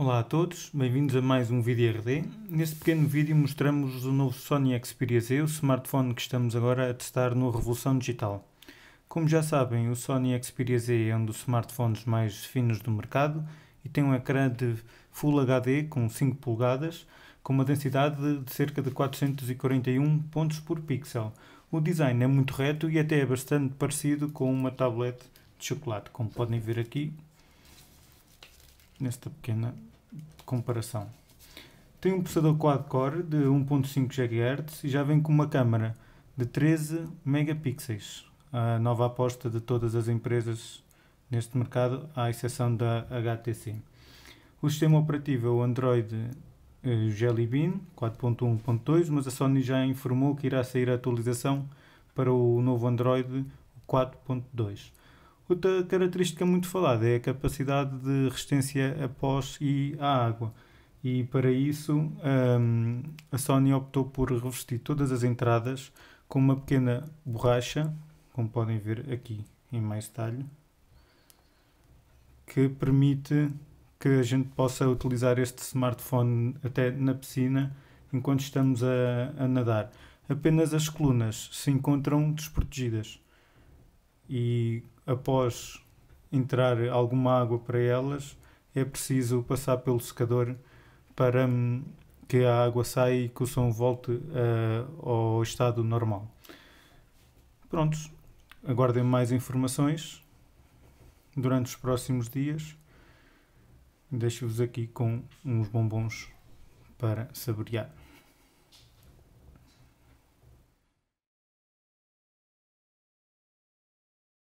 Olá a todos, bem-vindos a mais um vídeo RD. Neste pequeno vídeo mostramos o novo Sony Xperia Z, o smartphone que estamos agora a testar no Revolução Digital. Como já sabem, o Sony Xperia Z é um dos smartphones mais finos do mercado e tem um ecrã de Full HD com 5 polegadas, com uma densidade de cerca de 441 pontos por pixel. O design é muito reto e até é bastante parecido com uma tablet de chocolate, como podem ver aqui nesta pequena comparação. Tem um processador quad-core de 1.5 GHz e já vem com uma câmera de 13 megapixels, a nova aposta de todas as empresas neste mercado, à exceção da HTC. O sistema operativo é o Android Jelly Bean 4.1.2, mas a Sony já informou que irá sair a atualização para o novo Android 4.2. Outra característica muito falada é a capacidade de resistência a pós e à água. E para isso um, a Sony optou por revestir todas as entradas com uma pequena borracha, como podem ver aqui em mais detalhe, que permite que a gente possa utilizar este smartphone até na piscina enquanto estamos a, a nadar. Apenas as colunas se encontram desprotegidas e após entrar alguma água para elas, é preciso passar pelo secador para hum, que a água saia e que o som volte uh, ao estado normal. Prontos, aguardem mais informações durante os próximos dias. Deixo-vos aqui com uns bombons para saborear.